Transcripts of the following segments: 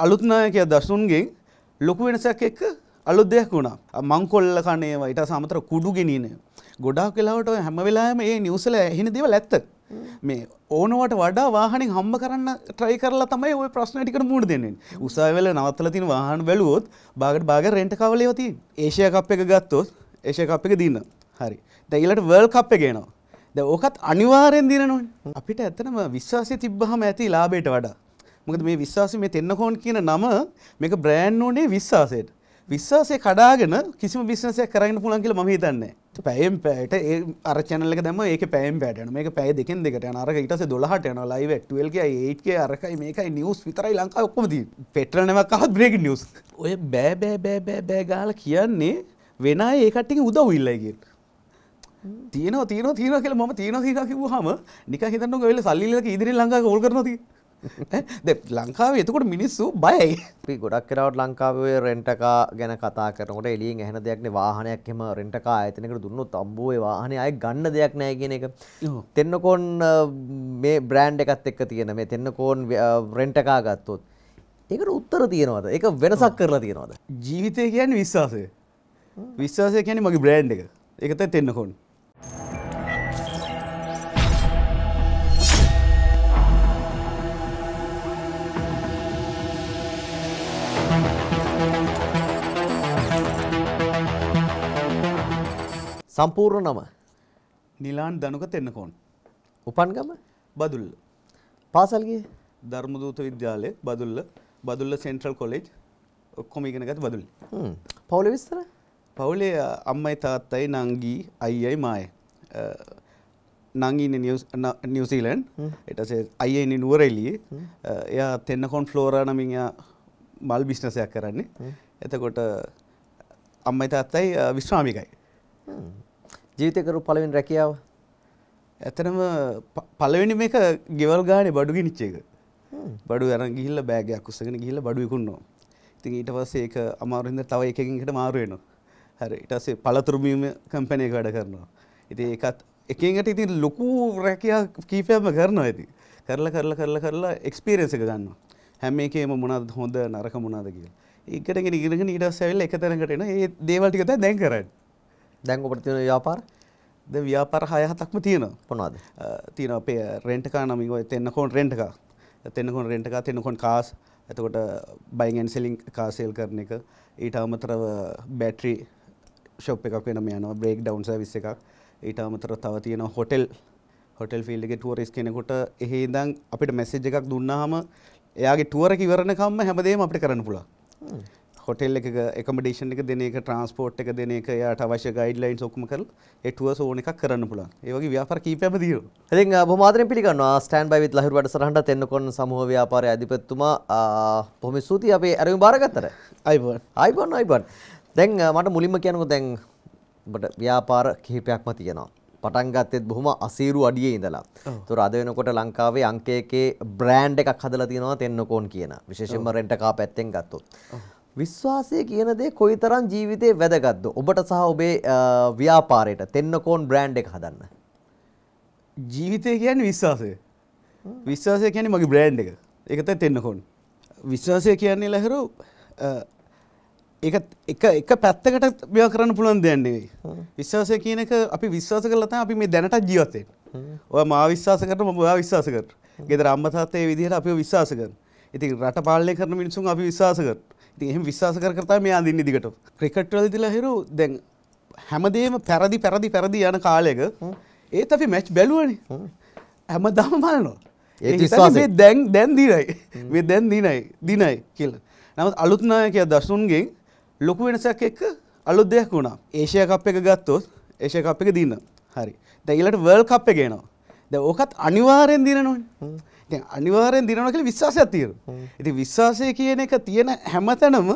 අලුත්නායකය දසුන්ගෙන් ලොකු වෙනසක් එක්ක අලුත් දෙයක් වුණා. මංකොල්ල කණේවා ඊට සමතර කුඩු ගෙනින. ගොඩාක් වෙලාවට ඔය හැම වෙලාවෙම මේ නිවුස් වල එහින දේවල් ඇත්ත. මේ ඕනවට වඩා වාහනෙන් හම්බ කරන්න try කරලා තමයි ওই ප්‍රශ්න ටිකට මුහුණ දෙන්නේ. උසාවියේ වෙල නවත්තලා තියෙන වාහන බැලුවොත් බාගට බාග රෙන්ට් කාවල ඒවා තියෙන. ඒෂියා කප් එක ගත්තොත් ඒෂියා කප් එක දින්න. හරි. දැන් ඊළඟට වර්ල්ඩ් කප් එක එනවා. දැන් ඕකත් අනිවාර්යෙන් දිනනවනේ. අපිට ඇත්තටම විශ්වාසය තිබ්බහම ඇති ලාභයට වඩා මොකද මේ විශ්වාසය මේ තෙන්නකෝන් කියන නම මේක බ්‍රෑන්ඩ් ඕනේ විශ්වාසයට. විශ්වාසය කඩාගෙන කිසිම බිස්නසයක් කරන්න පුළන් කියලා මම හිතන්නේ. පැයම් පැයට ඒ අර චැනල එක දැම ඒක පැයම් පැටන මේක පැය දෙකෙන් දෙකට අර ඉටස දොලහට යන ලයිව ටල්ගේ ඒට්ගේ අරකයි මේකයි නිියස් විතරයි ලංකා ඔක්කොමද පෙටරනවක් අහත් බ්‍රේක් නිියස් ඔය බෑබෑබෑබෑ ගාල කියන්නේ වෙන ඒකට්ටික උදව ඉල්ලයිගෙන්. තියන තියන තියන කියල ම තියන තිීරකිව හම නික හිතන්න වෙල සල්ලිලක ඉදිරි ලංඟ ෝල් කරනතිී ද ලංකාව එතකොට මිනිස්සු බයයි පි ගොඩක් කරවට ලංකාවේ රෙන්ටකා ගැන කතාරනට එලිය හැන දෙයක්න වාහනයක් එම රෙන්ටකා ඇතනකට දුන්නු තම්බුවේ වාහනය අය ගන්න දෙයක් නෑ කියන එක තෙන්නකොන් මේ බ්‍රෑන්් එකත් එක්ක තියෙන මේ තෙන්නකෝන් රෙන්ටකා ගත්තොත් ඒකට උත්තර තියෙනවද එක වෙනසක් කරලා තියෙනවද ජීවිතය කියන්න විශ්වාසය විශ්වාසය කියන මගේ බ්‍රෑන්් එක එකතයි තෙන්නකොන්. Thank you. සම්පූර්ණ නම නිලාන් දනුක තෙන්නකෝන්. උපන්ගම බදුල්ල. පාසල්ගේ ධර්මදූත විද්‍යාලය බදුල්ල බදුල්ල සෙන්ට්‍රල් කොලෙජ් ඔක්කොම ඉගෙනගත් බදුල්. පවුල විස්තර පවුලේ අම්මයි තාත්තයි නංගී අයියයි මාය. නංගීන නිවසිීලන්් එටසේ අයනි නුවරෙල්ලියේ එය තෙන්නකොන් ෆ්ලෝරානමින් මල් බිශ්නසයක් කරන්නේ එතකොට අම්මයි තාත්තයි විශ්වාමිකයි ජීවිතය කරපු පළවෙනි රැකියාව? ඇත්තටම පළවෙනි මේක ගෙවල් ගානේ බඩු ගෙනිච්ච එක. බඩු අරන් ගිහිල්ලා බෑග් එකක් උස්සගෙන ගිහිල්ලා බඩු විකුණනවා. ඉතින් ඊට පස්සේ ඒක අමාරු හින්දා තව එකකින් එකට මාරු වෙනවා. හරි ඊට පස්සේ පළතුරු බීම කම්පැනි එක වැඩ කරනවා. ඉතින් ඒකත් එකකට ඉතින් ලොකු රැකියා කීපයක්ම කරනවා ඉතින්. කරලා කරලා කරලා කරලා එක්ස්පීරියන්ස් එක ගන්නවා. හැම එකේම මොනවද හොඳ නරක මොනවද කියලා. ඒකටගෙන ඉගෙනගෙන ඊට පස්සේ ඇවිල්ලා එක තැනකට එන ඒ දේවල් ටික තමයි දැන් කරන්නේ. දැන් ඔබට තියෙන ව්‍යාපාර දැන් ව්‍යාපාර 6 7ක්ම තියෙනවා. මොනවද? තියෙනවා පේ රෙන්ට් එකා නම් ඔය තෙන්නකෝන් රෙන්ට් එකා. තෙන්නකෝන් රෙන්ට් එකා තෙන්නකෝන් කාස්. එතකොට buying and selling car sale කරන එක. ඊට අමතරව බැටරි ෂොප් එකක් වෙනම යනවා. බ්‍රේක් ඩවුන් සර්විස් එකක්. ඊට අමතරව තව තියෙනවා හොටෙල් හොටෙල් ෆිල්ඩ් එකේ ටුවරිස් කෙනෙකුට එහෙ ඉඳන් අපිට මැසේජ් එකක් දුන්නාම එයාගේ ටුවර එක ඉවරනකම්ම හැමදේම අපිට කරන්න පුළුවන්. හොටෙල් එක එකමඩේෂන් එක දෙන එක ට්‍රන්ස්පෝට් එක දෙන එක යාට අවශ්‍ය ගයිඩ්ලයින් ඔක්කම කරල එටුව සෝන එකක් කරන්න පුළන් ඒවගේ ව්‍යාපාර කීපයම දිය ඇති බමාදරෙන් පිළිගන්නවා ස්ටන් බයිවිත් ලහිරවට සරහට තෙන්නකොන් සමහ ව්‍යාපාරය අධිපත්තුමා පොම සූති අපේ ඇරම බාරගත්තර අයිබන් අයිබන් අයිබන් දැන් මට මුලින්ම කියනක දැන් බට ව්‍යාපාර කිහිපයක්ම තියෙනවා පටන්ගත්තෙත් බොහොම අසීරු අඩිය ඉඳලා තුර අද වෙනකොට ලංකාවේ අංකයකේ බ්‍රෑන්් එකක් හදලා තියෙනවා තෙන්නකෝන් කියන විශේෂෙන්ම රෙන්ටකා පැත්තෙන් ගත්තොත් විශ්වාසය කියන දේ කොයිතරම් ජීවිතේ වැදගත්ද ඔබට සහ ඔබේ ව්‍යාපාරයට තෙන්නකෝන් බ්‍රෑන්ඩ් එක හදන්න ජීවිතය කියන්නේ විශ්වාසය විශ්වාසය කියන්නේ මගේ බ්‍රෑන්ඩ් එක ඒක තමයි තෙන්නකෝන් විශ්වාසය කියන්නේ ලහරු ඒක එක එක පැත්තකට මේවා කරන්න පුළුවන් දෙයක් නෙවෙයි විශ්වාසය කියන එක අපි විශ්වාස කරලා තමයි අපි මේ දැනට ජීවත් වෙන්නේ ඔයා මාව විශ්වාස කරන මම ඔයා විශ්වාස කරන ගෙදර අම්මා තාත්තා මේ විදිහට අපිව විශ්වාස කරන ඉතින් රට පාලනය කරන මිනිසුන් අපි විශ්වාස කරන ඉති එහම විශවාස කරතා මේ අදින්න දිකට ක්‍රිකට්වල දිලහිරු දැන් හැමදේම පැරදි පැරදි පැරදි යන කාලයක ඒත් අපි මැච් බැලුවනි හැම දම මල්නවා ඒ දැන් දැන් දිනයි දැන් දිනයි දිනයි කියල නමුත් අලුත්නායකය දසුන්ගෙන් ලොකු වෙනසක් එක්ක අලුත් දෙයක් වුණා ඒෂය කප් එක ගත්තොත් ඒෂය කප් එක දින්න හරි දැයිලට වර්ල් කප් එක ගේනවා ද ඕකත් අනිවාරයෙන් දිනනොයි ඉතින් අනිවාර්යෙන් දිනනවා කියලා විශ්වාසයක් තියෙනවා. ඉතින් විශ්වාසය කියන එක තියෙන හැමතැනම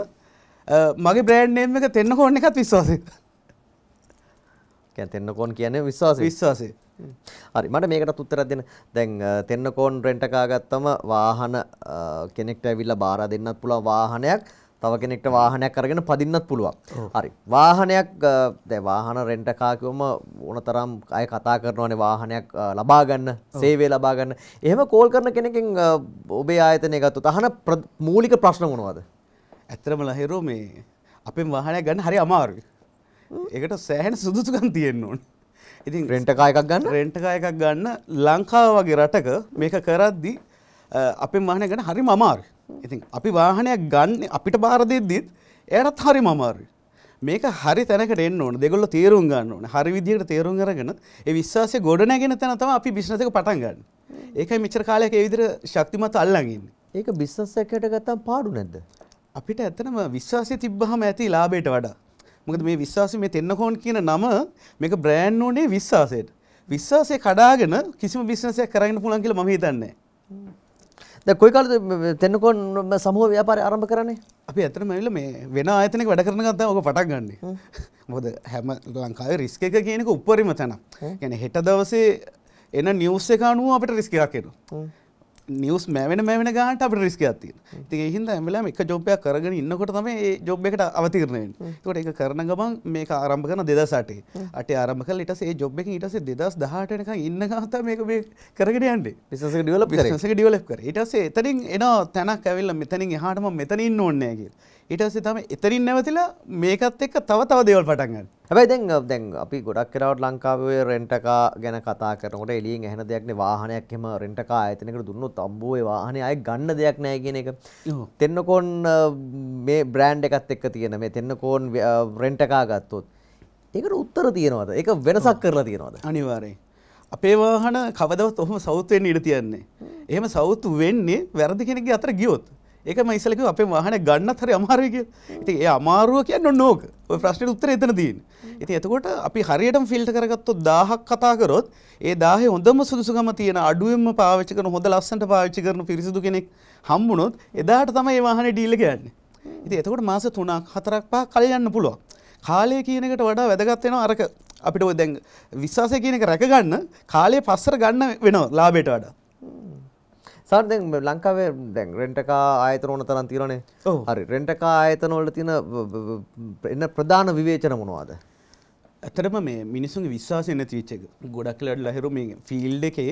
මගේ බ්‍රෑන්ඩ් නේම් එක තෙන්නකෝන් එකත් විශ්වාසය. කියන්නේ තෙන්නකෝන් කියන්නේ විශ්වාසය. විශ්වාසය. හරි මට මේකටත් උත්තරයක් දෙන්න. දැන් තෙන්නකෝන් රෙන්ට් එකක් ගත්තම වාහන කෙනෙක්ට ඇවිල්ලා බාර දෙන්නත් පුළුවන් වාහනයක් තව කෙනෙක්ට වාහනයක් අරගෙන පදින්නත් පුළුවන්. හරි. වාහනයක් දැන් වාහන රෙන්ට් එකා කිව්වම ඕනතරම් අය කතා කරනවානේ වාහනයක් ලබා ගන්න, සේවය ලබා ගන්න. එහෙම කෝල් කරන කෙනකින් ඔබේ ආයතනය ගත්තොත් අහන මූලික ප්‍රශ්න මොනවද? ඇත්තටම ලහිරෝ මේ අපෙන් වාහනයක් ගන්න හරි අමාරුයි. ඒකට සෑහෙන සුදුසුකම් තියෙන්න ඕන. ඉතින් රෙන්ට් එකා එකක් ගන්න රෙන්ට් එකා එකක් ගන්න ලංකාව වගේ රටක මේක කරද්දී අපෙන් වාහනයක් ගන්න හරිම අමාරුයි. ඉතින් අපි වාහනයක් ගන්න අපිට බාර දෙද්දිත් එයටත් හරි මමාරු. මේක හරි තැනකට එන්න ඕන දෙගොල්ලෝ තේරුම් ගන්න ඕන. හරි විදිහට තේරුම් අරගෙන ඒ විශ්වාසය ගොඩ නැගෙන තැන තමයි අපි බිස්නස් එක පටන් ගන්න. ඒකයි මෙච්චර කාලයක් ඒ විදිහට ශක්තිමත් අල්ලන් ඉන්නේ. ඒක බිස්නස් එකකට ගත්තම පාඩු නැද්ද? අපිට ඇත්තටම විශ්වාසය තිබ්බහම ඇති ලාභයට වඩා. මොකද මේ විශ්වාසය මේ තෙන්නකෝන් කියන නම මේක බ්‍රෑන්ඩ් ඕනේ විශ්වාසයට. විශ්වාසය කඩාගෙන කිසිම බිස්නසයක් කරන්න පුළන් කියල ම හිතන්නේ. දැන් කොයි කාලෙද තෙන්නකෝන් සමූහ ව්‍යාපාරය ආරම්භ කරන්නේ? අපි ඇත්තටම ඇවිල්ලා මේ වෙන ආයතනයක වැඩ කරන ගත්තා ඕක පටන් ගන්නෙ. මොකද හැම ලංකාවේ රිස්ක් එක කියන එක උපරිම තැනක්. يعني හෙට දවසේ එන නිවුස් එක අනුව අපිට රිස්ක් එකක් එනවා. නිියස් මැවෙන මැවෙන ගාට අප රිස්කයක්ත්තිය තිේ හිද ඇමලම එක ජොබ්යක් කරගෙන ඉන්නකොට තම ඒ ජොබ්බකට අවතිරණයෙන් තොට එක කරන ගමන් මේක ආරම්භ කරන දෙදසාටේ අට ආරම්භ කල ටසේ ජොබ් එක ඉටසේ දෙදස් දහටනක ඉන්න ගත මේක මේ කරගෙන යන්ට පිසක ඩියලප ක ඩියලප් කර ඉටසේ එතරින් එන තැනක් ඇවිල්ල මෙතනින් හටම මෙතනින් ඕන්නේගේ ඉටසේ තම එතරින් නැවතිලා මේකත් එක්ක තව තව දෙවල් පටන්ගන්න හැබයි දැන් දැන් අපි ගොඩක් කරවට ලංකාවේ රෙන්ටකා ගැන කතා කරනට එලියෙන් ඇහන දෙයක්න වාහනයක් එම රෙන්ටකා ඇතනකට දුන්නු තම්බුවේ වාහනය අය ගන්න දෙයක් නෑ කියන එක තෙන්නකොන් මේ බ්‍රෑන්් එකත් එක්ක තියෙන මේ තෙන්නකෝන් රෙන්ටකා ගත්තොත් ඒකට උත්තර තියෙනවද එක වෙනසක් කරලා තියෙනවද අනිවාරය අපේ වාහන කවදවත් ඔහම සෞත්වයෙන් ඉඩ තියන්නේ එහෙම සෞතු වෙන්නේ වැරදි කෙනෙක් අතර ගියොත් ඒකම ඉස්සලක අපේ වාහන ගන්නත් හරි අමාරුවය කියලා. ඉතින් ඒ අමාරුව කියන්නේ නෝක. ඔය ප්‍රශ්නෙට උත්තරය එතන තියෙන්නේ. ඉතින් එතකොට අපි හරියටම ෆිල්ටර් කරගත්තොත් 1000ක් කතා කරොත් ඒ 1000 හොඳම සුදුසුකම තියෙන අඩුවෙන්ම පාවිච්චි කරන හොඳ ලස්සනට පාවිච්චි කරන පිරිසිදු කෙනෙක් හම්බුනොත් එදාට තමයි මේ වාහනේ ඩීල් එක යන්නේ. ඉතින් එතකොට මාස 3ක් 4ක් 5ක් කල් යන්න පුළුවන්. කාලය කියන එකට වඩා වැදගත් වෙනවා අරක අපිට ඔය දැන් විශ්වාසය කියන එක රැකගන්න කාලය පස්සර ගන්න වෙනවා ලාභයට වඩා. සර් දැන් ලංකාවේ දැන් රෙන්ටකා ආයතන ඕන තරම් තියෙනනේ. හරි. රෙන්ටකා ආයතන වල තියෙන එන ප්‍රධාන විවේචන මොනවද? ඇත්තටම මේ මිනිසුන්ගේ විශ්වාසය නැති වෙච්ච එක. ගොඩක් වෙලාවට ලහිරු මේ ෆීල්ඩ් එකේ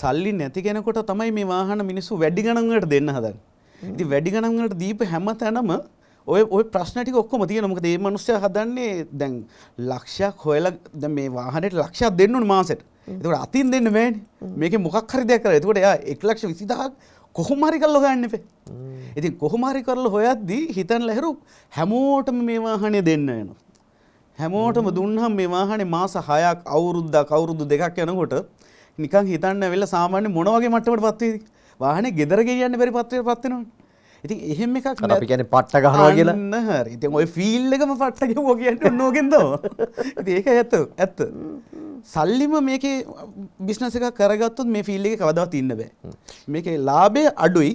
සල්ලි නැති කෙනෙකුට තමයි මේ වාහන මිනිස්සු වැඩි ගණන් වලට දෙන්න හදන්නේ. ඉතින් වැඩි ගණන් වලට දීප හැම තැනම ඔය ඔය ප්‍රශ්නටික ඔක්කොම තියෙන මොකද මේ මිනිස්සයා හදන්නේ දැන් ලක්ෂයක් හොයලා දැන් මේ වාහනේට ලක්ෂයක් දෙන්නුනේ මාසෙට. එකට අතින් දෙන්න මේන මේක මොකක් හරි දෙයක් කර එතකොට එයා එක්ලක්ෂ විසිදහක් කොහොමරි කල්ල ගන්න එපේ ඉතින් කොහොමරි කරල හොයද්දී හිතන් ලැහරු හැමෝටම මේවාහනය දෙන්න යන හැමෝටම දුන්හම් මේවාහනේ මාස හයක් අවුරුද්ද කවුරුදු දෙකක් යනකොට නිකං හිතන්න වෙල සාමාන්‍ය මොනවගේ මට්ටමට පත්වේද වාහනේ ගෙදර ගෙයන්න බැරි පත්වය පත්වෙනවා ඉති එහෙම එකක් අපි ගැන පට්ට ගහනවා කියලන්න හරි ඉති ඔය ෆිල්ලකම පට්ටක ෝ කියන්න නෝගෙන්ද ඉති ඒක ඇත්ත ඇත්ත සල්ලිම මේක බිස්නස එක කරගත්තුත් මේ ෆිල්ලි එක කවදාව තින්න බෑ මේක ලාබේ අඩුයි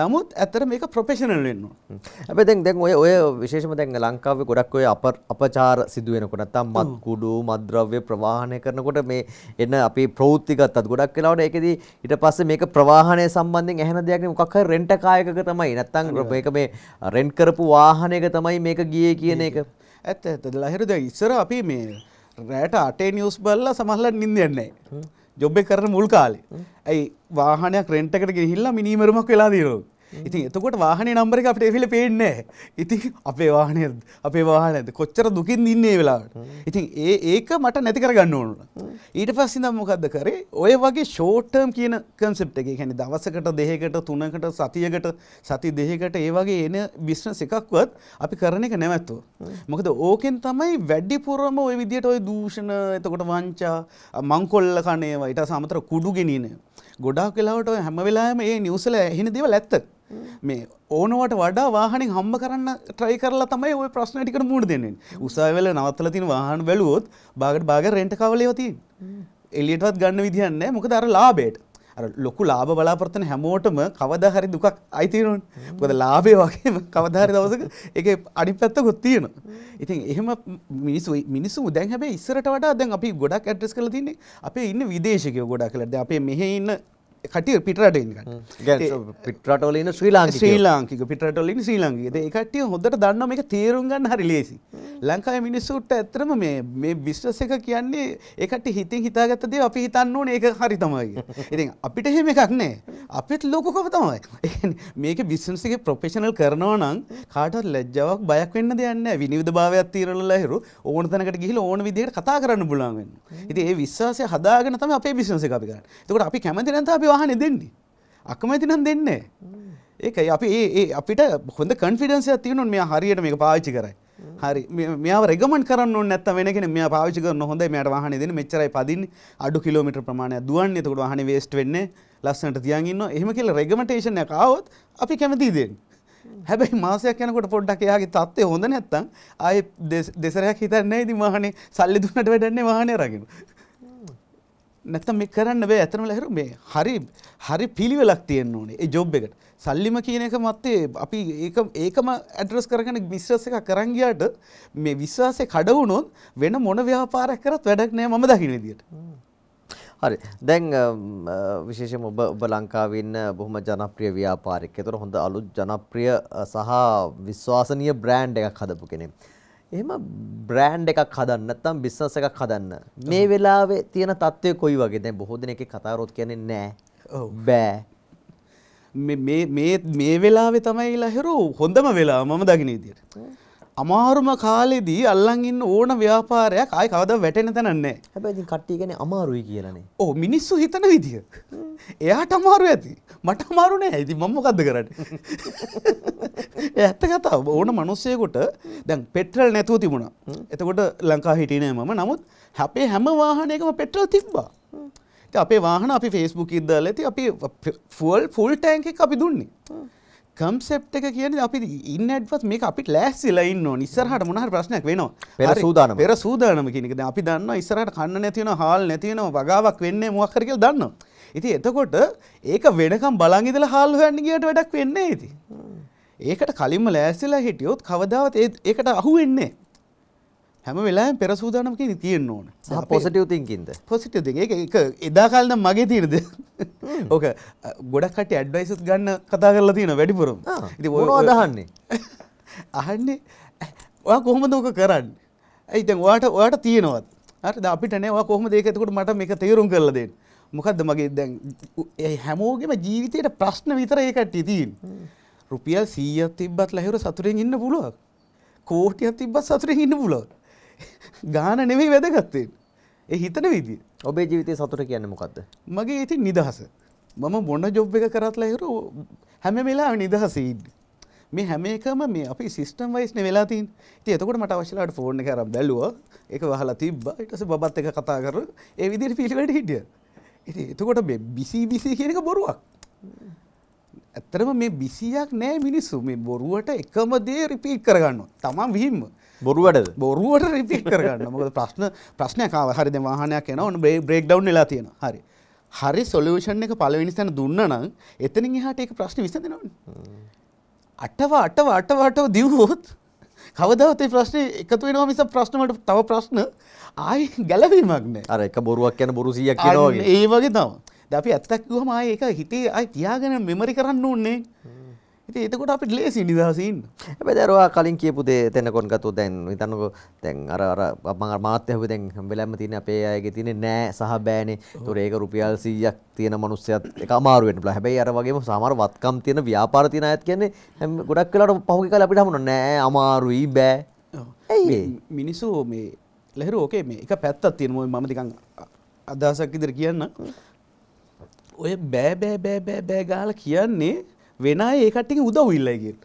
නමුත් ඇතර මේක ප්‍රොපේෂනල් වෙන්නවා ඇ දැන් දැන් ඔය ඔය විශේෂම දැන් ලංකාව ගොඩක් ඔය අප අපචාර සිදුවෙනකොට තම් මත් කුඩු මද්‍රව්‍ය ප්‍රවාහණය කරනකොට මේ එන්න අපි ප්‍රෞතිගත්තත් ගොඩක් කලාවට ඒකෙදී ඉට පස්සේ මේක ප්‍රවාහණය සම්බන්ධෙන් ඇහන දෙයක් මොකක් රෙන්ට කායක තමයි නැත්තං ඒක මේ රෙන්ට් කරපු වාහනයක තමයි මේක ගියේ කියන එක ඇත්ත ඇත ලහිරද ඉස්සර අපි මේ රෑට අටේ නිියස් බල්ල සමහල්ල නින්දයන්නේ ජොබ්බෙ කරන මුල් කාලේ ඇයි වාහනයක් රෙන්ටකට ගෙහිල්ලා මිනීමරමක් වෙලා දීරෝ ඉතින් එතකොට වාහනේ නම්බර එක අපිට එවිල පේන්නේ ඉතින් අපේ වාහනය අපේ වාහන ඇද කොච්චර දුකින් ඉන්නේ වෙලාවට ඉතින් ඒ ඒක මට නැති කරගන්න ඕනුන ඊට පස්සිඳම් මොකක්ද කරේ ඔය වගේ ෂෝටර්ම් කියන කන්සෙප් එක හැනි දවසකට දෙහකට තුනකට සතියකට සති දෙහකට ඒ වගේ එන බිස්නස් එකක්වත් අපි කරන එක නැවැත්තුව මොකද ඕකෙන් තමයි වැඩිපුරම ඔය විදියට ඔය දූෂණ එතකොට වංචා මංකොල්ල කණේවා ඉට සමතර කුඩු ගෙනීනය ගොඩක් වෙලාවට හැම වෙලාම ඒ නිවසල එහෙන දේව ඇත්තත් මේ ඕනවට වඩා වාහනින් හම්බ කරන්න ට්‍රයි කරලා තමයි ඔය ප්‍රශ්න ටිකට මූුණ දෙන්නේ උසාවෙල නවත්තල තින වාහන වැලුවොත් බාගට බාග රෙන්ට කවලයවතින් එලියටවත් ගන්න විදිහන්න මොක දර ලාබේට ලොකු ලාබ බලාපොරත්තන හැමෝටම කවදාහරි දුකක් අයිතිරුන් පොද ලාබේ වගේ කවදාහරි දවසක එක අඩි පැත්තකුත් තියෙන. ඉතින් එහෙම මිනිසු මිනිසු දැන් හැබේ ඉස්සරට වඩා දැන් අපි ගොඩක් ඇට්‍රස් කළ තින්නේ අපේ ඉන්න විදේශකය ගොඩා කළද අපේ මෙහෙ ඉන්න කට පිටරට පිටරටලන ශ්‍රී ලාංක ශ්‍රී ලාංකික පිටරටලින් ශ්‍රී ලංකිකද එකටිය හොඳට දන්නම එක තේරුම් ගන්න හරි ලේසි ලංකායි මිනිස්සුට්ට ඇතරම මේ මේ විශ්වස එක කියන්නේ එකට හිතින් හිතාගත්තදේ අපි හිතන්න ඕන ඒක හරි තමයි ඉතින් අපිට එහෙම එකක් නෑ අපිත් ලෝකකොම තමයි මේක විශ්වසගේ ප්‍රොපේෂනල් කරනවා නම් කාටත් ලැජ්ජාවක් බයක් වෙන්න දෙයන්න විනිවිධ භාවයක් තීරලලා හිරු ඕන තැනකට ගිහිල ඕන විදිහට කතා කරන්න බුලාගන්න ඉතින් ඒ විශ්වාසය හදාගෙන තම අපේ විශ්වස අපි කරන්න එතකොට අපි කැමති නැත අපි වාහන දෙන්නේ අකමැති නම් දෙන්නේ ඒකයි අපි ඒ අපිට හොඳ කන්ෆිඩන්සිය තියෙනුන් මෙයා හරියට මේක පාවිච්චි කරයි හරි මෙයා රෙගමන් කරන්න ඕනේ නැත්තම් වෙන කෙනෙක් මෙයා පාවිච්චි කරන හොඳයි මෙයාට වාහනේ දෙන්නේ මෙච්චරයි පදින්නේ අඩු කිලෝමීටර ප්‍රමාණයක් දුවන්නේ එතකොට වාහනේ වේස්ට් වෙන්නේ ලස්සනට තියන් ඉන්නවා එහෙම කියලා රෙගමන්ටේෂන් එකක් ආවොත් අපි කැමතියි දෙන්නේ හැබැයි මාසයක් යනකොට පොඩ්ඩක් එයාගේ තත්ත්වය හොඳ නැත්තම් ආයේ දෙසරයක් හිතන්නේ නැහැ ඉතින් වාහනේ සල්ලි දුන්නට වැඩක් නැහැ වාහනේ අරගෙන නැත්තම් මේ කරන්න බෑ ඇත්තම ලහරු මේ හරි හරි පිළිවෙලක් තියෙන්න ඕනේ ඒ ජොබ් එකට. සල්ලිම කියන එක මැත්තේ අපි ඒක ඒකම ඇඩ්‍රස් කරගෙන බිස්නස් එකක් කරන් ගියාට මේ විශ්වාසය කඩ වුණොත් වෙන මොන ව්‍යාපාරයක් කරත් වැඩක් නෑ මම දකින්න විදියට. හරි දැන් විශේෂම ඔබ ඔබ ලංකාවන්න බොහොම ජනප්‍රිය ව්‍යාපාරික එතොර හොඳ අලුත් ජනප්‍රිය සහ විශ්වාසනය බ්‍රෑන්් එකක් හදපු කෙනෙක්. එහෙම බ්‍රෑන්ඩ් එකක් හදන්න නැත්නම් බිස්නස් එකක් හදන්න. මේ වෙලාවේ තියෙන தত্ত্বය කොයි වගේද? දැන් බොහෝ දෙනෙක්ගේ කතාවරොත් කියන්නේ නෑ. ඔව්. බෑ. මේ මේ මේ වෙලාවේ තමයි ලහිරු හොඳම වෙලාව මම දකින්න විදියට. අමාරුම කාලෙදී අල්ලන් ඉන්න ඕන ව්‍යාපාරයක් ආයි කවද වැටෙන තැනන්නේ. හැබැයි කට්ටිය කියන්නේ අමාරුයි කියලානේ. ඔව් මිනිස්සු හිතන විදිය. එයාට අමාරු ඇති. මට අමාරු නෑ. ඉතින් මම මොකද්ද කරන්නේ? ඇත්ත කතාව. ඕන මිනිස්සෙකුට දැන් පෙට්‍රල් නැතුව තිබුණා. එතකොට ලංකාව හිටියේ නෑ මම. නමුත් අපේ හැම වාහනයකම පෙට්‍රල් තිබ්බා. අපේ වාහන අපි ෆේස්බුක් ඉදදාල ඇති අපි ෆුවල් ෆුල් ටෑන්කෙක් අපි දුන්නේ. කම්සෙප් එක කියන අපි ඉන්න ඇඩ්වස් මේ අපිට ලෑස්සිලයින්න නිස්සරහට මොනහර ප්‍රශ්නයක් වෙනවා පෙර සූදාන පෙර සූදානම කෙනෙකද අපි දන්න ඉස්සරහට කන්න නැතිවෙන හල් නැතිවෙන වගාවක් වෙන්නේ මොක්කරකල් දන්න. ඉති එතකොට ඒක වෙනකම් බලංගිදල හල් හන්න කියට වැඩක් වෙන්නේ ඇති. ඒකට කලින්ම ලෑස්සිලා හිටියොත් කවදාවත් ඒකට අහු වෙන්නේ. හැම වෙලා පෙරසූදානමක තියෙන් ඕන පොසිටවතිකින්ද පොසිටති එක එදාකාලන මගේ තියනද ඕක ගොඩක්ට ඇඩ්වයිසත් ගන්න කතා කරලා තියෙන වැඩිපුරම් ඉති ඔ අදහන්නේ අහන්නේ ඔයා කොහොම දෝක කරන්න ඇයිතන් වාට ඔයාට තියෙනවත් අට අපිට නෑවා කොහොම දෙකතකොට මට මේ තේරුම් කරලදෙන් මොකක්ද මගේ දැන් හැමෝගෙම ජීවිතයට ප්‍රශ්න විතර ඒකට ඉතින් රුපියල් සීයත් තිබ්බත් ලහිර සතුරෙන් ඉන්න පුළුවක් කෝටියත් තිබ්බත් සතුරෙන් ඉන්න පුළුවන් ගාන නෙවෙයි වැදගත්තයෙන් ඒ හිතන විදි ඔබේ ජීවිතය සතුට කියන්න මොකක්ද මගේ ඉතින් නිදහස මම බොන්න ජොබ් එක කරත්ලා හිර හැම වෙලා නිදහසීඩ් මේ හැම එකම මේ අපි සිිස්ටම් වයිස්න වෙලාතින් ති එතකොට මට අවශ්‍යලාට ෆෝර්ණ කර බැලුව එක වහලා තිබ්බ ඉටස බත් එක කතා කර ඒ විදිරි පිළිවට හිටිය ඉති එතකොට මේ බිසි බිසි කියනක බොරුවක් ඇත්තරම මේ බිසියක් නෑ මිනිස්සු මේ බොරුවට එකම දේ රිපීට් කරගන්න තමන් විහිම්ම බොරුවට බොරුවට රිපික් කරගන්න මොකද ප්‍රශ්න ප්‍රශ්නයකාව හරි වාහනයක් එන ඔන්න බ්‍රේක් ඩව් වෙලා තියෙන හරි හරි සොලියුෂන් එක පළවෙනි තැන දුන්න නම් එතනින් එහාට ඒක ප්‍රශ්න විසඳෙනවනේ අටව අටව අටව අටව දිව්වොත් කවදාවත් ඒ ප්‍රශ්නේ එකතු වෙනවා මිස ප්‍රශ්න වලට තව ප්‍රශ්න ආයි ගැලවීමක් නෑ අර එක බොරුවක් කියන බොරු 100ක් කියනවා වගේ ඒ වගේ තමයි දැන් අපි ඇත්තක් කිව්වම ආයි ඒක හිතේ ආයි තියාගෙන මෙමරි කරන්න ඕනේ ඉති එතකොට අපි ලේසි නිදහසන්න පැදරවා කලින් කියපුදේ තැනකොන් ගතු දැන් තන්නක තැන් අර මං මාත්‍යහ දැන් හම්බෙලම තින අපේ අයගේ තින නෑ සහ බෑනේ තුරේක රුපියල් සීයක් තියෙන මනුස්සයත් එක මාරුවෙන් ල හැබයි අර වගේ සමර වත්කම් තියෙන ව්‍යාපාරතින අයත් කියන්නේ හැම ගොඩක් කලට පහුි කල අපිට හමුණ නෑ අමාරුයි බෑ ඇයි මිනිස්සු මේ ලෙහර ෝකේ මේ එක පැත්තත් තියෙනම මමතිකං අදහසක් ඉදිර කියන්න ඔය බෑබෑ බෑ බෑ බෑ ගාල කියන්නේ වෙන ඒකටින් උදව ඉල්ලයිගෙන්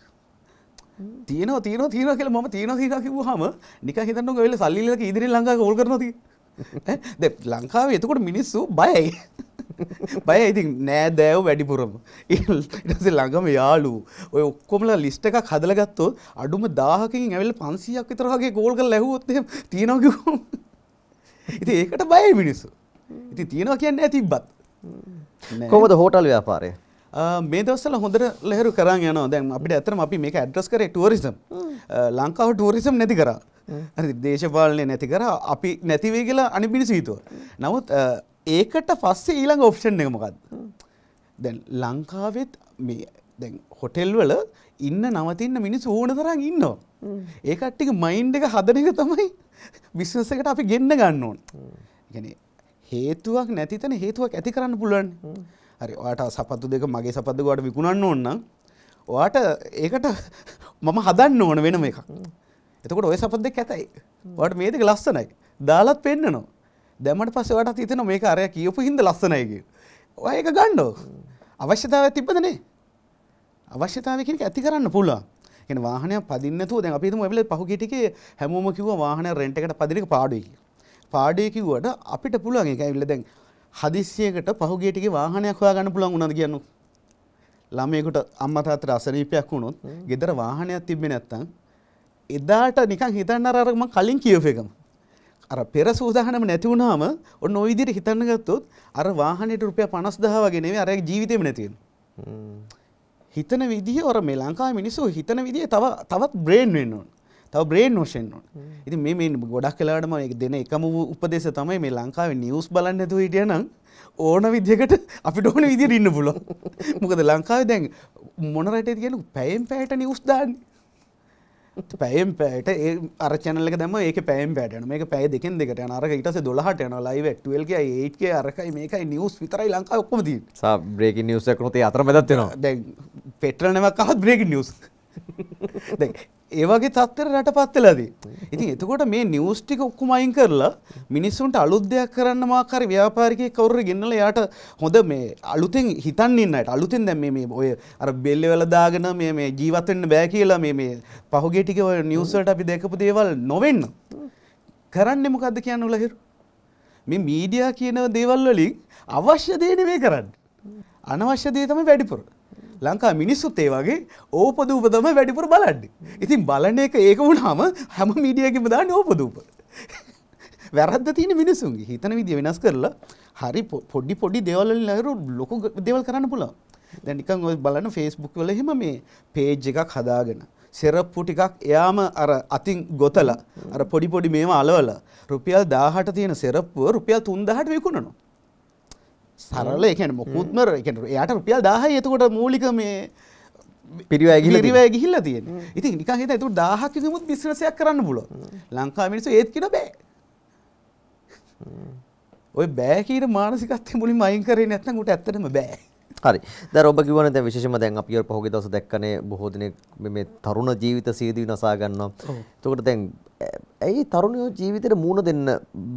තියන තියන තියන කියල ම තියන තිකකිව හම නික හිතන්න වෙල සල්ලිලක ඉදිරි ලංඟා ගෝල් කරනති දෙ ලංකාව එතකොට මිනිස්සු බයයි බය ඉතින් නෑ දෑව් වැඩිපුරම ඉටස ළඟම යාලු ඔය ඔක්කොමල ලිස්ට එකක් හදලගත්තෝ අඩුම දාහකින් ඇවල් පන්සියක් විතරහගේ ගෝල්ක ලැහුවොත් තියෙනකිකු ඉති ඒකට බය මිනිස්සු ඉති තියෙනවා කියන්න ඇතිබ්බත් කොමද හෝටල් ව්‍යාපාරය මේ දවස්සල හොඳට ලෙහරු කරන්න යනවා දැන් අපිට ඇතරම අපි මේක ඇඩ්‍රස් කරේ ටුවරිසම් ලංකාව ටුවරිසම් නැති කරා දේශපාලනය නැති කර අපි නැතිවේ කියලා අනිපිනි සීතුව. නමුත් ඒකට පස්සේ ඊළඟ ඔප්ෂන් එක මොකක්ද. දැන් ලංකාවෙත් දැන් හොටෙල්වල ඉන්න නවතින්න මිනිස් ඕන තරන් ඉන්නවා. ඒකට්ටික මයින්් එක හදන එක තමයි විශ්වසකට අපි ගෙන්න්න ගන්න ඕන්. ගැන හේතුවක් නැතිතන හේතුවක් ඇති කරන්න පුළුවන්. හරි වාට සපත්තු දෙක මගේ සපත්තු ගට විකුණන්න ඕන්න වාට ඒකට මම හදන්න ඕන වෙනම එකක් එතකොට ඔය සපත් දෙක් ඇතයි වට මේ දෙක ලස්සනයි දාලත් පෙන්න්නනවා දැමට පසවට තිතන මේ අරය කියපු හිද ලස්සනයගේ ඔය එක ගණ්ඩෝ අවශ්‍යතාව තිබදනේ අවශ්‍යතාවකින් ඇති කරන්න පුලා එ වාහනය පදින්නතු දැ අපිතුම ඇවිල පහුගෙටික හැමෝම කිව වාහන රෙන්ටකට පදිරික පාඩුවකි පාඩයකිව්වට අපිට පුළුවන් එක ඇවිල දැන් හදිස්සියකට පහුගිය ටිකේ වාහනයක් හොයාගන්න පුළුවන් වුණාද කියන්නකො. ළමයෙකුට අම්මා තාත්තට අසනීපයක් වුණොත් ගෙදර වාහනයක් තිබ්බේ නැත්තම් එදාට නිකන් හිතන්න අර මම කලින් කියපු එකම. අර පෙර සූදානම නැති වුණාම ඔන්න ওই විදිහට හිතන්න ගත්තොත් අර වාහනේට රුපියල් 50000 වගේ නෙවෙයි අරගේ ජීවිතේම නැති හිතන විදිහ අර මේ ලංකාවේ මිනිස්සු හිතන විදිහ තව තවත් බ්‍රේන් වෙන්න ඕන. තව බ්‍රේන් නෝෂෙන් ඕන ඉති මේ ගොඩක් කලාටම එක දෙන එකම උපදේශ තමයි මේ ලංකාවේ නිියස් බලන්න ඇතු හිටිය නම් ඕන විදිකට අපිට ඕන විදි ඉන්න පුලො මොකද ලංකාවේ දැන් මොනරට කියන පැයම් පැයට නිියස් දාන්න පැයම් පැයට ඒ අරචනල දම ඒක පැම් පැටන මේ පැය දෙකෙන් දෙකට අරක ඉටස දොලහට යන ලයිව ටල්ක ඒට්ක අරකයි මේකයි නිියස් විතරයි ලංකා ඔක්කොමදී සා බ්‍රේක නිියසක් නොතේ අතර මැදත්වෙනවා දැ පෙට්‍රනවක් කහත් බ්‍රේක නිියස් ඒවගේ තත්තර රටපත් වෙලාදී. ඉතින් එතකොට මේ නිවුස් ටික ඔක්කොම අයින් කරලා මිනිස්සුන්ට අලුත් දෙයක් කරන්න මාකාර ව්‍යාපාරිකයෙක් කවුරු ගෙන්නලා යාට හොඳ මේ අලුතෙන් හිතන්න ඉන්න අයට අලුතෙන් දැන් මේ මේ ඔය අර බෙල්ල වල දාගෙන මේ මේ ජීවත් වෙන්න බෑ කියලා මේ මේ පහුගිය ටික ඔය නිවුස් වලට අපි දැකපු දේවල් නොවෙන්න. කරන්නේ මොකද්ද කියන්නේ උලහිරු? මේ මීඩියා කියන දේවල් වලින් අවශ්‍ය දේ නෙමෙයි කරන්නේ. අනවශ්‍ය දේ තමයි වැඩිපුර. ලංකා මිනිස්සුත් ඒ වගේ ඕපදූප තමයි වැඩිපුර බලන්නේ. ඉතින් බලන එක ඒක වුණාම හැම මීඩියකෙම දාන්නේ ඕපදූප. වැරද්ද තියෙන මිනිසුන්ගේ හිතන විදිය වෙනස් කරලා හරි පොඩි පොඩි දේවල් වලින් අර ලොකු දේවල් කරන්න පුළුවන්. දැන් නිකන් ඔය බලන Facebook වල එහෙම මේ page එකක් හදාගෙන සෙරප්පු ටිකක් එයාම අර අතින් ගොතලා අර පොඩි පොඩි මේවා අලවලා රුපියල් 1000ට තියෙන සෙරප්පුව රුපියල් 3000ට විකුණනවා. සරල එකන මොකුත්මර එකට එයට රුපියල් දාහයි එතකොට මූලික මේ පිරිවැගිරිවය ගිහිල්ල තියෙන ඉති නික හිත ඇතු දාහක් මුත් බිස්නසයක් කරන්න පුලො ලංකා මිනිසු ඒත් කියෙන බෑ ඔය බෑකීට මානසිකත්ය මුලින් මයින් කරේ නැත්නම් උට ඇත්තටම බෑ හරි දැන් ඔබ කිව්වනේ දැන් විශේෂම දැන් අපි ඔය පහුගිය දවස් දැක්කනේ බොහෝ දෙනෙක් මේ තරුණ ජීවිත සීදී නසා ගන්නවා. එතකොට දැන් ඇයි තරුණයෝ ජීවිතේට මූණ දෙන්න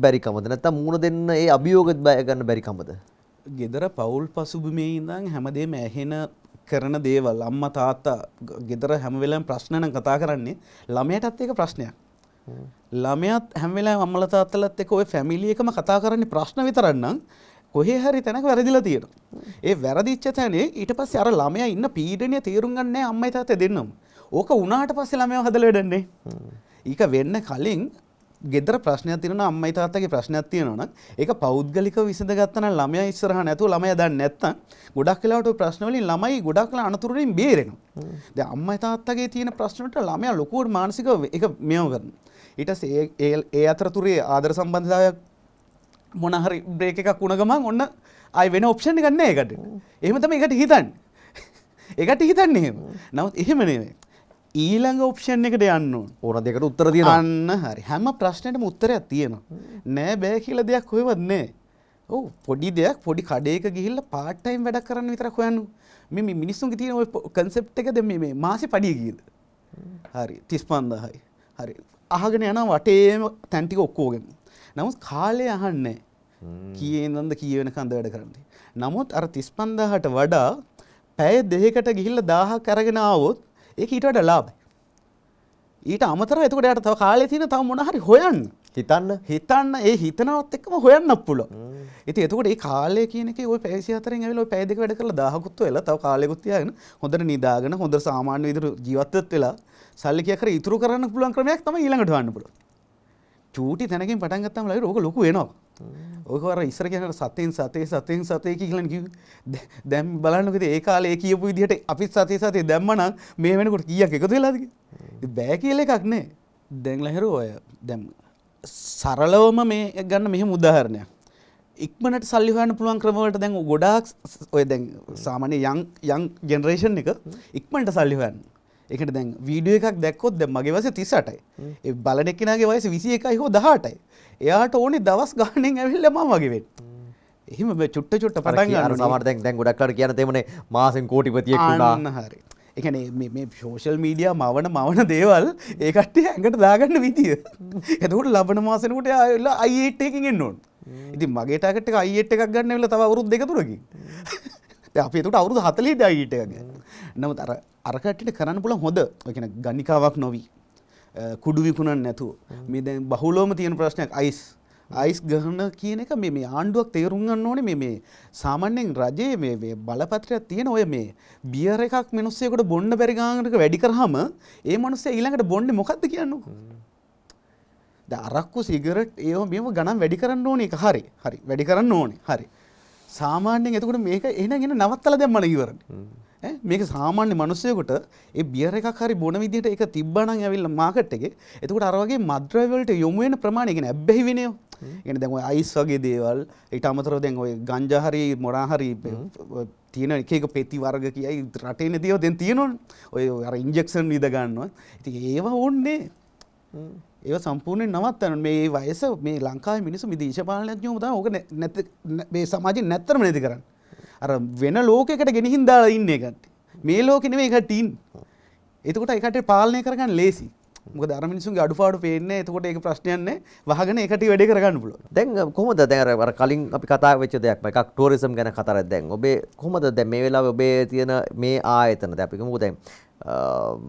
බැරි කමද? නැත්තම් මූණ දෙන්න ඒ අභියෝගෙත් බය ගන්න බැරි කමද? ගෙදර පවුල් පසුබිමේ ඉඳන් හැමදේම ඇහෙන කරන දේවල් අම්ම තාත්තා ගෙදර හැමවෙලම් ප්‍රශ්නන කතා කරන්නේ ළමයටත් ඒක ප්‍රශ්නයක් ළමයත් හැමවෙලා අම්මල තාත්තලත් එක ඔය ෆැමිලියකම කතා කරන්නේ ප්‍රශ්න විතරන්නම් කොහේ හරි තැනක වැරදිලා තියෙන. ඒ වැරදිච්ච තැනේ ඊට පස්සේ අර ළමයා ඉන්න පීඩනය තේරුම් ගන්න නැහැ අම්මයි තාත්තයි දෙන්නම. ඕක උනාට පස්සේ ළමයා හදලා වැඩන්නේ. ඒක වෙන්න කලින් ගෙදර ප්‍රශ්නයක් තියෙනවා නම් අම්මයි තාත්තගේ ප්‍රශ්නයක් තියෙනවා නම් ඒක පෞද්ගලිකව විසඳගත්තා නම් ළමයා ඉස්සරහ නැතුව ළමයා දන්නේ නැත්තම් ගොඩක් වෙලාවට ওই ප්‍රශ්න වලින් ළමයි ගොඩක් වෙලා අනතුරු වලින් බේරෙනවා. දැන් අම්මයි තාත්තගේ තියෙන ප්‍රශ්න වලට ළමයා ලොකුවට මානසිකව ඒක මෙහෙම කරනවා. ඊට පස්සේ ඒ ඒ අතරතුරේ ආදර සම්බන්ධතාවයක් මොන හරි බ්‍රේක් එකක් වුණ ගමන් ඔන්න ආයි වෙන ඔප්ෂන් එකක් නැහැ ඒකට. එහෙම තමයි ඒකට හිතන්නේ. ඒකට හිතන්නේ එහෙම. නමුත් එහෙම නෙමෙයි. ඊළඟ ඔප්ෂන් එකට යන්න ඕන දෙකට උත්තර තියෙන අන්න හරි හැම ප්‍රශ්නයට උත්තරයක් තියෙනවා නෑ බෑ කියල දෙයක් හොයවත්න්නේ ඕ පොඩි දෙයක් පොඩි කඩේක ගිහිල්ල පාට්ටයිම් වැඩක් කරන්න විතරක් හොයන්නු මෙම මිනිස්සුන් තියෙන ඔය කන්සෙප් එකද මේ මාසි පඩිය ගියද හරි තිස් පන්දහයි හරි අහගෙන යන වටේම තැන්ටික ඔක්කෝගෙන නමුත් කාලය අහන්නේ කියේදද කියවෙන කන්ද වැඩ කරන්නේ නමුත් අර තිස් පන්දාහට වඩා පැය දෙහකට ගිහිල්ල දාහ කරගෙන ආවොත් ඒක ඊට වඩා ලාභයි. ඊට අමතරව එතකොට යාට තව කාලේ තියෙන තව මොන හරි හොයන්න. හිතන්න හිතන්න ඒ හිතනවත් එක්කම හොයන්න පුළුවන්. ඉතින් එතකොට මේ කාලය කියන එකේ ওই පැය 24න් ඇවිල්ලා ওই පැය දෙක වැඩ කරලා 1000කුත් වෙලා තව කාලෙකුත් තියාගෙන හොඳට නිදාගෙන හොඳ සාමාන්‍ය විදිහට ජීවත්වත් වෙලා සල්ලි කියා කර ඉතුරු කරන්න පුළුවන් ක්‍රමයක් තමයි ඊළඟට හොයන්න පුළුවන්. චූටි තැනකින් පටන්ගත්තම ලයි ඕක ලොකු වෙනවා ඕකවර ඉස්සර කියනට සතයෙන් සතේ සතයෙන් සතයක කියලන කිව දැම් බලන්නකද ඒ කාලේ කියපු විදිහට අපිත් සතේ සතේ දැම්මනම් මේ වෙනකොට කියක් එකතු වෙලාද බෑ කියල එකක් නෑ දැන්ලහෙර ඔය දැම් සරලවම මේ ගන්න මෙහ මුදාහරණයක් ඉක්මනට සල්ලිහන්න පුළුවන් ක්‍රමවලට දැන් ගොඩාක් ඔය දැන් සාමාන්‍ය යං යං ජෙනරේෂන් එක ඉක්මනට සල්ලිහන්න එකට දැන් වීඩිය එකක් දැක්කොත් දැ මගේ වස තිසටයි බලනෙක්කෙනගේ වයස විසි එකයි හෝ දහටයි එයාට ඕනේ දවස් ගානෙන් ඇවිල්ල ම වගේවෙත් එහම චුට්ට චුට්ට පටන් සමර්තැන් දැන් ගොඩක්ට කියන තෙමන මාසෙන් කෝටිපතිය හරි එකන මේ ශෝෂල් මීඩිය මවන මවන දේවල් ඒකට ඇඟට දාගන්න විදිිය එතකට ලබන මාසනකට අල්ල අයිඒට්ටකින් එන්නොන් ඉති මගේ ටකට අයිඒට් එකක් ගන්න වෙල තවරුත් දෙකතුරකි අපිතුට අවුරු හතලේ ඩයිටක නම තර අරකටට කරන්න පුල හොඳ කියන ගනිකාවක් නොවී කුඩු විකුණන් නැතුව මේ දැ බහුලෝම තියෙන ප්‍රශ්නයක් අයිස් අයිස් ගහන කියන එක මේ ආණ්ඩුවක් තේරුම්ගන්න ඕන මේ සාමන්‍යෙන් රජයේ මේ බලපත්‍රයක් තියෙන ඔය මේ බියර එකක් මිනිස්සයකට බොන්න බැරිගාගටක වැඩි කරහම ඒ මනුස්සේ ඊළඟට බොන්න මොකක්ද කියන්නු දරක්කු සිගරට් ඒ මෙම ගනම් වැඩි කරන්න ඕනේ එක හරි හරි වැඩි කරන්න ඕනේ හරි සාමාන්‍යෙන් එතකට මේක එන ගෙන නවත්තල දැම්මල ඉවරන්නේ මේක සාමාන්‍ය මනුස්සයකුට ඒ බියර එකක් හරි බොන විදිහට ඒක තිබ්බනම් ඇවිල්ලා මාකට් එකේ එතකොට අර වගේ මද්ද්‍රව්‍ය වලට යොමු වෙන ප්‍රමාණය කියන්නේ ඇබ්බැහි වෙනේ. يعني දැන් ඔය අයිස් වගේ දේවල් ඊට අමතරව දැන් ඔය ගංජා හරි මොනා හරි තියෙන එක එක පෙති වර්ග කියයි රටේ නේ දේවල් දැන් තියෙනවනේ. ඔය අර ඉන්ජෙක්ෂන් විද ගන්නවා. ඉතින් ඒවා ඕන්නේ. ඒව සම්පූර්ණයෙන් නවත්තන්න මේ වයස මේ ලංකාවේ මිනිස්සු මේ දේශපාලනඥයෝ තමයි ඕක නැත් මේ සමාජෙ නැත්තරම නේද කරන්නේ. අර වෙන ලෝකෙකට ගෙනහින් දාලා ඉන්න එකට මේ ලෝකෙන මේ එකටීන් එතකොට එකට පාලනය කරගන්න ලේසි මොක දරමිනිසුන් අඩුපාඩු පේන්න එතකොට ඒ ප්‍රශ්නයන්න වහගෙන එකට වැඩ කරගන්න පුල දැන් කොමද දැර කලින් අපි කතා වෙච්ච දෙයක් එකක් ටෝරිසම් ගැන කතර දැන් ඔබේ කොමද දැ මේ වෙලා ඔබේ තියෙන මේ ආයතන දැපික මුකදැන්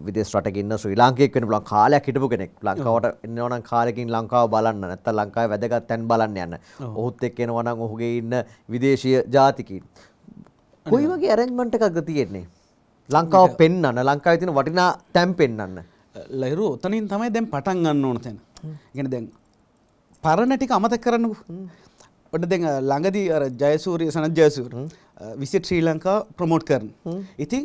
විදෙස් රටකින්න ශ්‍රී ලාංකෙක් වෙන ලං කාලයක් හිටපු කෙනෙක් ලංකාවට එන්නවන කාලකින් ලංකාව බලන්න නැත්ත ලංකාව වැදගත් තැන් බලන්න යන්න ඔහුත් එක් එනවනම් ඔහුගේ ඉන්න විදේශීය ජාතිකින් කොයි වගේ ඇරෙන්ජ්මන්ට් එකක්ද තියෙන්නේ? ලංකාව පෙන්වන්න ලංකාවේ තියෙන වටිනා තැන් පෙන්වන්න. ලහිරු ඔතනින් තමයි දැන් පටන් ගන්න ඕන තැන. ඉගෙන දැන් පරණ ටික අමතක කරන්නකෝ. ඔන්න දැන් ළඟදී අර ජයසූරිය සනත් ජයසූර විසිට ශ්‍රී ලංකා ප්‍රොමෝට් කරන. ඉතින්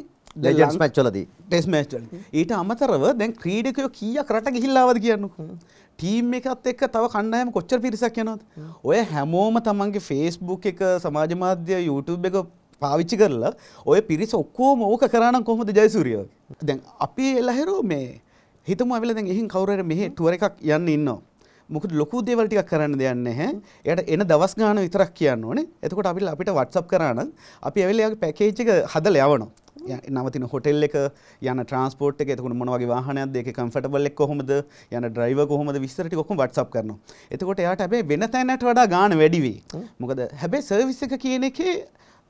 ලෙජන්ඩ්ස් මැච් වලදී ටෙස්ට් මැච් වලදී ඊට අමතරව දැන් ක්‍රීඩකයෝ කීයක් රට ගිහිල්ලාවද කියන්නකෝ. ටීම් එකත් එක්ක තව කණ්ඩායම කොච්චර පිරිසක් යනවද? ඔය හැමෝම තමන්ගේ Facebook එක සමාජ මාධ්‍ය YouTube එක පාවිච්චි කරලා ඔය පිරිස ඔක්කෝම ඕක කරනම් කොහොමද ජයසූරිය දැන් අපි එල්ලහෙරෝ මේ හිතම ඇවිල දැන් එහින් කවුරට මෙහි ටුවර එකක් යන්න ඉන්නවා මොකද ලොකු දේවල් ටිකක් කරන්න දෙයක් නැහැ. එයාට එන දවස් ගාන විතරක් කියන්න ඕනේ. එතකොට අපිට අපිට WhatsApp කරා නම් අපි ඇවිල්ලා එයාගේ පැකේජ් එක හදලා යවනවා. නවතින හොටෙල් එක යන ට්‍රන්ස්පෝට් එක එතකොට මොන වගේ වාහනයක්ද ඒකේ කම්ෆර්ටබල් එක කොහොමද යන ඩ්‍රයිවර් කොහොමද විස්තර ටික ඔක්කොම WhatsApp කරනවා. එතකොට එයාට හැබැයි වෙන තැනට වඩා ගාන වැඩි වෙයි. මොකද හැබැයි සර්විස් එක කියන එකේ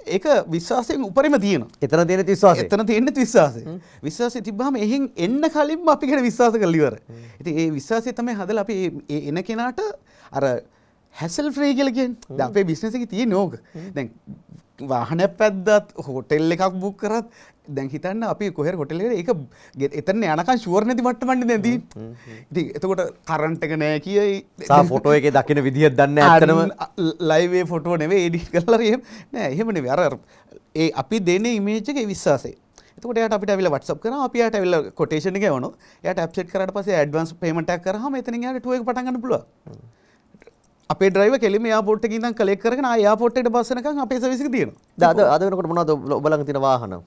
ඒක විශ්වාසයෙන් උපරිම තියෙන එතන තියෙන විශ්වාස එතන තියෙන විශ්වාස විශ්වාසය තිබ්බහම එහෙන් එන්න කලින්ම අපි ගැන විශ්වාස කරලා ඉවර. ඉතින් ඒ විශ්වාසය තමයි හදලා අපි ඒ එන කෙනාට අර හැසල් ෆ්‍රී කියලා කියන්නේ. දැන් අපේ බිස්නස් එකේ තියෙන ඕක. දැන් වාහනයක් පැද්දත් හෝටෙල් එකක් බුක් කරත් දැන් හිතන්න අපි කොහෙර හොටලේ එක එතන යනකන් ෂුවර් නැති මට්ටමන්නේ නැති. ඉතින් එතකොට කරන්ට් එක නෑ කියයි. සා ෆොටෝ එකේ දකින විදිහක් දන්නේ ඇත්තනම ලයිව් ඒ ෆොටෝ නෙවෙයි එඩිට් කරලා එහෙම නෑ එහෙම නෙවෙයි අර ඒ අපි දෙන ඉමේජ් එකේ විශ්වාසය. එතකොට එයාට අපිට ඇවිල්ලා WhatsApp කරනවා අපි එයාට ඇවිල්ලා කොටේෂන් එක එවනවා. එයාට ඇප් සෙට් කරාට පස්සේ ඇඩ්වාන්ස් පේමන්ට් එකක් කරාම එතනින් එයාට ටූර් එක පටන් ගන්න පුළුවන්. අපේ ්‍රයිව කෙලිම යාපොට් එක ඉඳන් කලෙක් කරන යාපොට්ට බස්සනකම් අපේ සවිසික තියෙන ද අද වෙනකට මොනද ඔබලන් තින වාහන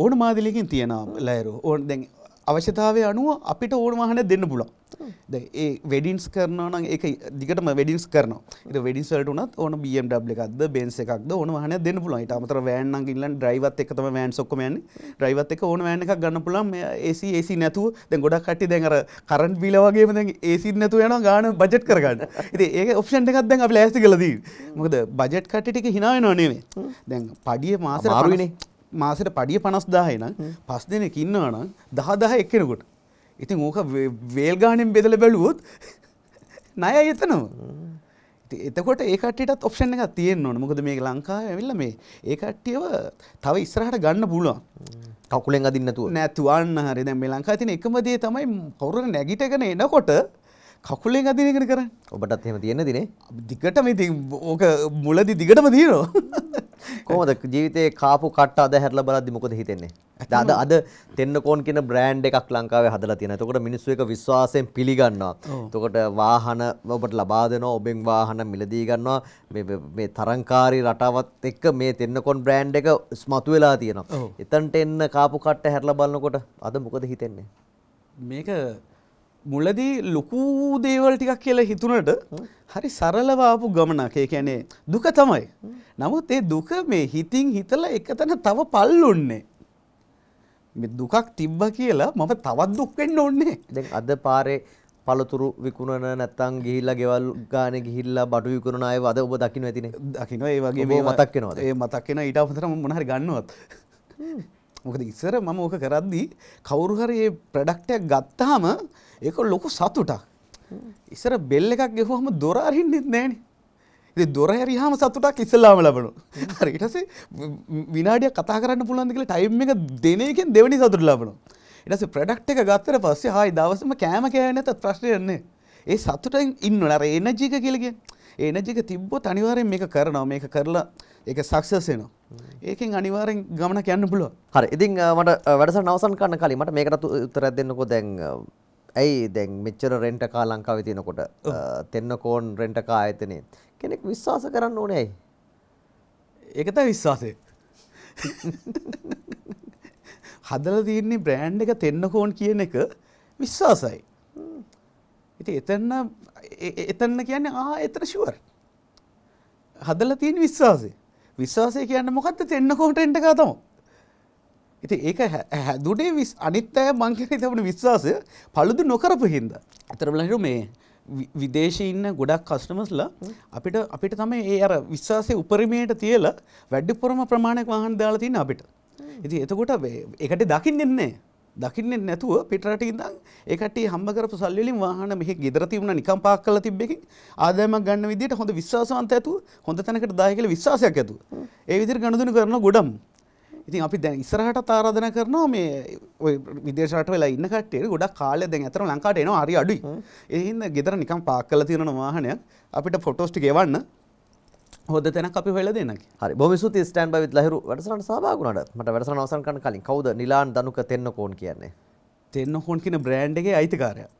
ඕන මාදිලකින් තියෙන ලෑරු ඕන් දැන් අවශ්‍යතාවය අනුව අපිට ඕන වාහන දෙන්න පුළුවන් දැන් ඒ වෙඩින්ස් කරනවා නම් ඒක දිගටම වෙඩින්ස් කරනවා ඒක වෙඩින්ස් වලට උනත් ඕන BMW එකක්ද Benz එකක්ද ඕන වාහනයක් දෙන්න පුළුවන් ඊට අමතරව වෑන් නම් ගිල්ලන් ඩ්‍රයිවත් එක තමයි වෑන්ස් ඔක්කොම යන්නේ ඩ්‍රයිවත් එක ඕන වෑන් එකක් ගන්න පුළුවන් මේ AC AC නැතුව දැන් ගොඩක් කට්ටිය දැන් අර කරන්ට් බිල වගේම දැන් AC නැතුව යනවා ගාන බජට් කරගන්න ඉතින් ඒක ඔප්ෂන් එකක් දැන් අපි ලෑස්ති කරලා තියෙන්නේ මොකද බජට් කට්ටියට ඒක hina වෙනව නෙමෙයි දැන් පඩිය මාසෙට මාසට පඩිය පනස්දාහයනම් පස් දෙනෙක් ඉන්නවනම් දහදාහ එක්කෙනකොට. ඉතින් ඕක වේල්ගානෙන් බෙදල බැලුවොත් නය එතනවා. එතකොට ඒකටත් ඔප්ෂන් එක තියෙන් ඕන මොකද මේ ලංකා ඇවිල්ල මේ ඒකට්ටියව තව ඉස්රහට ගන්න පුළුවන් කකුලෙන් අදින්නතුව නැතුවන්න හරි දැ මේ ලංකා තින එකමදේ තමයි කවුර නැගිටගෙන එනකොට කකුලේ අදින එකන කරන්න ඔබටත් එහෙම තියෙන දිනේ දිගට මේ ඕක මුලදි දිගටම දීනවා කොහොමද ජීවිතේ කාපු කට්ට අද හැරලා බලද්දි මොකද හිතෙන්නේ අද අද තෙන්නකෝන් කියන බ්‍රෑන්ඩ් එකක් ලංකාවේ හදලා තියෙනවා එතකොට මිනිස්සු එක විශ්වාසයෙන් පිළිගන්නවා එතකොට වාහන ඔබට ලබා දෙනවා ඔබෙන් වාහන මිලදී ගන්නවා මේ මේ තරංකාරී රටාවත් එක්ක මේ තෙන්නකෝන් බ්‍රෑන්ඩ් එක ස්මතු වෙලා තියෙනවා එතනට එන්න කාපු කට්ට හැරලා බලනකොට අද මොකද හිතෙන්නේ මේක මුලදී ලොකූ දේවල් ටිකක් කියලා හිතුනට හරි සරලවාපු ගමනක් ඒ කියන්නේ දුක තමයි. නමුත් ඒ දුක මේ හිතින් හිතලා එකතන තව පල්ලුන්නේ. මේ දුකක් තිබ්බ කියලා මම තවත් දුක් වෙන්න ඕනේ. දැන් අද පාරේ පළතුරු විකුණන නැත්තම් ගිහිල්ලා ගෙවල් ගානේ ගිහිල්ලා බඩු විකුණන අය වද ඔබ දකින්න ඇතිනේ. දකින්න ඒ වගේ මේ මතක් වෙනවද? ඒ මතක් වෙන ඊට අමතරව මොන හරි ගන්නවත්. මොකද ඉස්සර මම ඕක කරද්දී කවුරු හරි මේ ප්‍රොඩක්ට් එකක් ගත්තාම ඒක ලොකු සතුටක්. ඉස්සර බෙල් එකක් ගෙවුවම දොර අරින්නෙත් නෑනේ. ඉතින් දොර හැරියාම සතුටක් ඉස්සලාම ලබනවා. හරි ඊට පස්සේ විනාඩියක් කතා කරන්න පුළුවන්ද කියලා ටයිම් එක දෙන එකෙන් දෙවෙනි සතුට ලබනවා. ඊට පස්සේ ප්‍රොඩක්ට් එක ගත්තට පස්සේ හායි දවසම කෑම කෑවේ නැතත් ප්‍රශ්නයක් නෑ. ඒ සතුටෙන් ඉන්නවනේ අර එනර්ජි එක කියලා කියන්නේ. ඒ එනර්ජි එක තිබ්බොත් අනිවාර්යෙන් මේක කරනවා මේක කරලා ඒක සක්සස් වෙනවා. ඒකෙන් අනිවාර්යෙන් ගමනක් යන්න පුළුවන්. හරි. ඉතින් මට වැඩසටහන අවසන් කරන්න කලින් මට මේකට උත්තරයක් දෙන්නකෝ දැන් ඇයි දැන් මෙච්චර රෙන්ටකා ලංකාවේ තියෙනකොට තෙන්නකෝන් රෙන්ටකා ආයතනය කෙනෙක් විශ්වාස කරන්න ඕනේ ඇයි? ඒක තමයි විශ්වාසය. හදලා තියෙන්නේ බ්‍රෑන්ඩ් එක තෙන්නකෝන් කියන එක විශ්වාසයි. ඉතින් එතන එතන කියන්නේ ආ එතන ෂුවර්. හදලා තියෙන විශ්වාසය. විශ්වාසය කියන්නේ මොකද්ද තෙන්නකෝන් රෙන්ටකා තමයි. ඉති ඒක හැදුඩේ විස් අනිත්තෑ මංකන තබන විශ්වාසය පළුදු නොකරපු හින්ද. ඇතරබලහිරු මේ විදේශයඉන්න ගොඩක් කස්ටමස්ලා අපිට අපිට තම ඒ අර විශ්වාසය උපරිමයට තියල වැඩ්ඩිපුරම ප්‍රමාණයක් වහන් දාලතින්න අපිට. ඉති එතකොට එකට දකිින් දෙන්නේ. දකින්නේ නැතුව පිටරට ඉඳන් ඒකට හම්බ කරපු සල්ලිලින් වාහන මෙහි ගෙදර තිබුණා නිකන් පාක් කරලා තිබ්බකින් ආදායමක් ගන්න විදිහට හොඳ විශ්වාසවන්ත ඇතුව හොඳ තැනකට දාය කියලා විශ්වාසයක් ඇතුව ඒ විදිහට ගනුදෙනු කරන ගොඩම් ඉතින් අපි දැන් ඉස්සරහට තාරාධන කරනවා මේ ඔය විදේශට වෙලා ඉන්න කටේ ගොඩක් කාලය දැන් ඇතර ලංකාට එනවා හරි අඩුයි. එහෙනම් ගෙදර නිකන් පාක් කරලා තියෙන වාහනයක් අපිට ෆොටෝස් ටික එවන්න හොද තැනක් අපි හොයලා දෙන්න. හරි බොහොම ස්තුතියි ස්ටෑන් බයි විත් ලහිරු වැඩසටහනට සහභාගී වුණාට. මට වැඩසටහන අවසන් කරන්න කලින් කවුද නිලාන් දනුක තෙන්නකෝන් කියන්නේ? තෙන්නකෝන් කියන බ්‍රෑන්ඩ් එකේ අයිතිකාරයා.